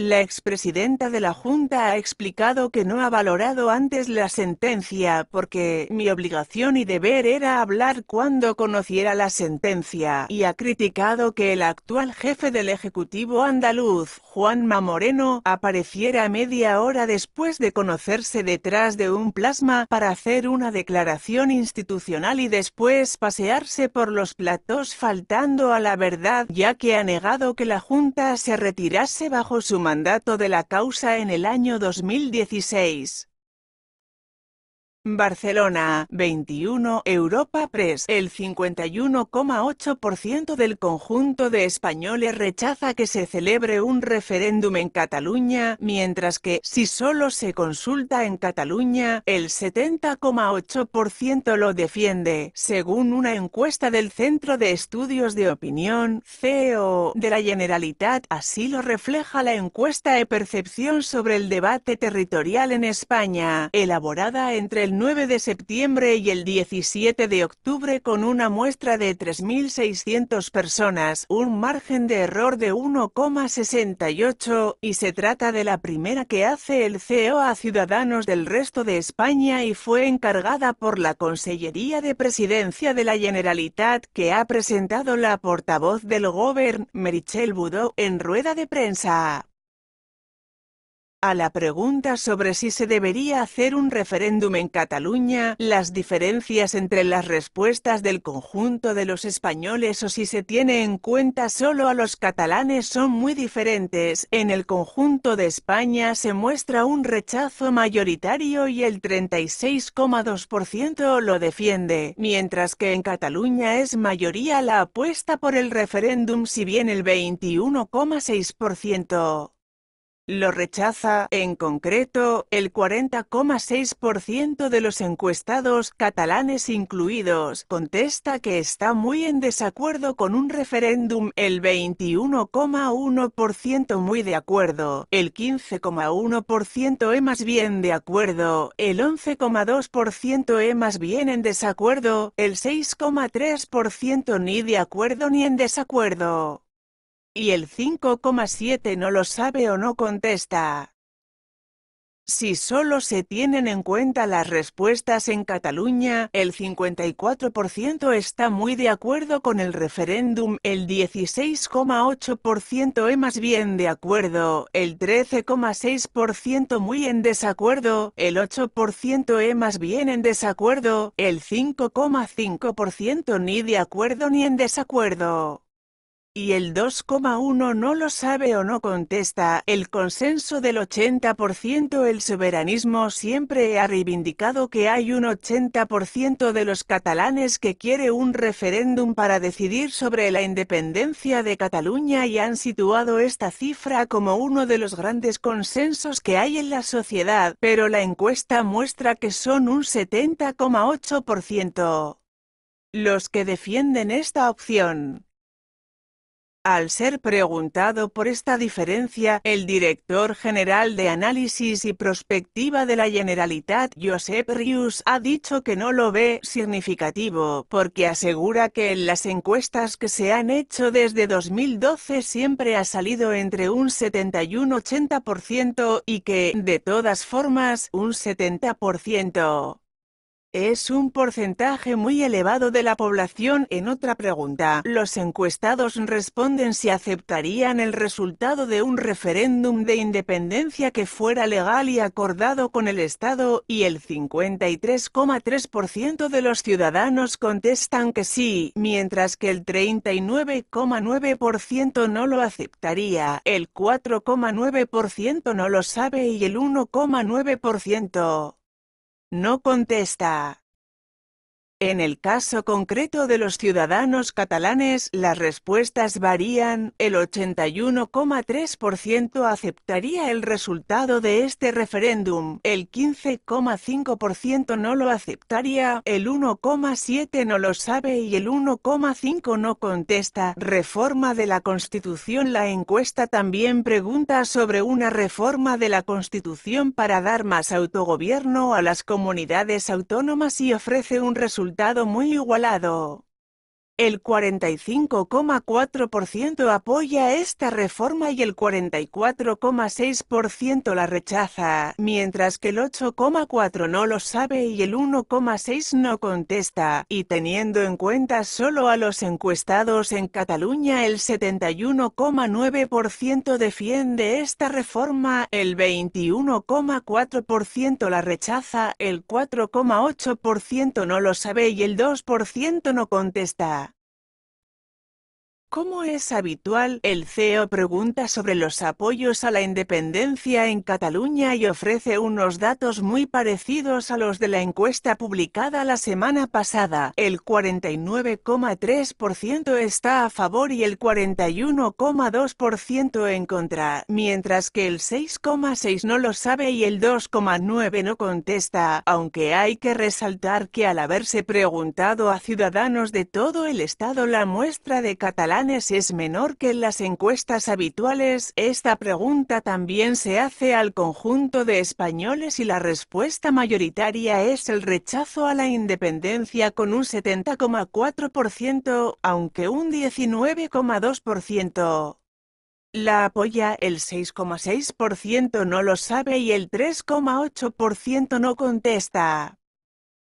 La expresidenta de la Junta ha explicado que no ha valorado antes la sentencia porque mi obligación y deber era hablar cuando conociera la sentencia y ha criticado que el actual jefe del Ejecutivo andaluz, Juan Moreno, apareciera media hora después de conocerse detrás de un plasma para hacer una declaración institucional y después pasearse por los platós faltando a la verdad ya que ha negado que la Junta se retirase bajo su mandato de la causa en el año 2016. Barcelona, 21 Europa Press. El 51,8% del conjunto de españoles rechaza que se celebre un referéndum en Cataluña, mientras que, si solo se consulta en Cataluña, el 70,8% lo defiende, según una encuesta del Centro de Estudios de Opinión, CEO, de la Generalitat. Así lo refleja la encuesta de percepción sobre el debate territorial en España, elaborada entre el 9 de septiembre y el 17 de octubre con una muestra de 3.600 personas, un margen de error de 1,68, y se trata de la primera que hace el CEO a ciudadanos del resto de España y fue encargada por la Consellería de Presidencia de la Generalitat que ha presentado la portavoz del Govern, Merichel Budó, en rueda de prensa. A la pregunta sobre si se debería hacer un referéndum en Cataluña, las diferencias entre las respuestas del conjunto de los españoles o si se tiene en cuenta solo a los catalanes son muy diferentes. En el conjunto de España se muestra un rechazo mayoritario y el 36,2% lo defiende, mientras que en Cataluña es mayoría la apuesta por el referéndum si bien el 21,6%. Lo rechaza, en concreto, el 40,6% de los encuestados, catalanes incluidos, contesta que está muy en desacuerdo con un referéndum, el 21,1% muy de acuerdo, el 15,1% es más bien de acuerdo, el 11,2% es más bien en desacuerdo, el 6,3% ni de acuerdo ni en desacuerdo. Y el 5,7 no lo sabe o no contesta. Si solo se tienen en cuenta las respuestas en Cataluña, el 54% está muy de acuerdo con el referéndum, el 16,8% es más bien de acuerdo, el 13,6% muy en desacuerdo, el 8% es más bien en desacuerdo, el 5,5% ni de acuerdo ni en desacuerdo y el 2,1 no lo sabe o no contesta. El consenso del 80% el soberanismo siempre ha reivindicado que hay un 80% de los catalanes que quiere un referéndum para decidir sobre la independencia de Cataluña y han situado esta cifra como uno de los grandes consensos que hay en la sociedad, pero la encuesta muestra que son un 70,8% los que defienden esta opción. Al ser preguntado por esta diferencia, el director general de Análisis y Prospectiva de la Generalitat, Josep Rius, ha dicho que no lo ve significativo, porque asegura que en las encuestas que se han hecho desde 2012 siempre ha salido entre un 71 80% y que, de todas formas, un 70%. Es un porcentaje muy elevado de la población. En otra pregunta, los encuestados responden si aceptarían el resultado de un referéndum de independencia que fuera legal y acordado con el Estado, y el 53,3% de los ciudadanos contestan que sí, mientras que el 39,9% no lo aceptaría, el 4,9% no lo sabe y el 1,9% no contesta en el caso concreto de los ciudadanos catalanes, las respuestas varían. El 81,3% aceptaría el resultado de este referéndum, el 15,5% no lo aceptaría, el 1,7% no lo sabe y el 1,5% no contesta. Reforma de la Constitución. La encuesta también pregunta sobre una reforma de la Constitución para dar más autogobierno a las comunidades autónomas y ofrece un resultado resultado muy igualado. El 45,4% apoya esta reforma y el 44,6% la rechaza, mientras que el 8,4% no lo sabe y el 1,6% no contesta, y teniendo en cuenta solo a los encuestados en Cataluña el 71,9% defiende esta reforma, el 21,4% la rechaza, el 4,8% no lo sabe y el 2% no contesta. Como es habitual, el CEO pregunta sobre los apoyos a la independencia en Cataluña y ofrece unos datos muy parecidos a los de la encuesta publicada la semana pasada. El 49,3% está a favor y el 41,2% en contra, mientras que el 6,6% no lo sabe y el 2,9% no contesta, aunque hay que resaltar que al haberse preguntado a ciudadanos de todo el estado la muestra de catalán es menor que en las encuestas habituales, esta pregunta también se hace al conjunto de españoles y la respuesta mayoritaria es el rechazo a la independencia con un 70,4%, aunque un 19,2% la apoya, el 6,6% no lo sabe y el 3,8% no contesta.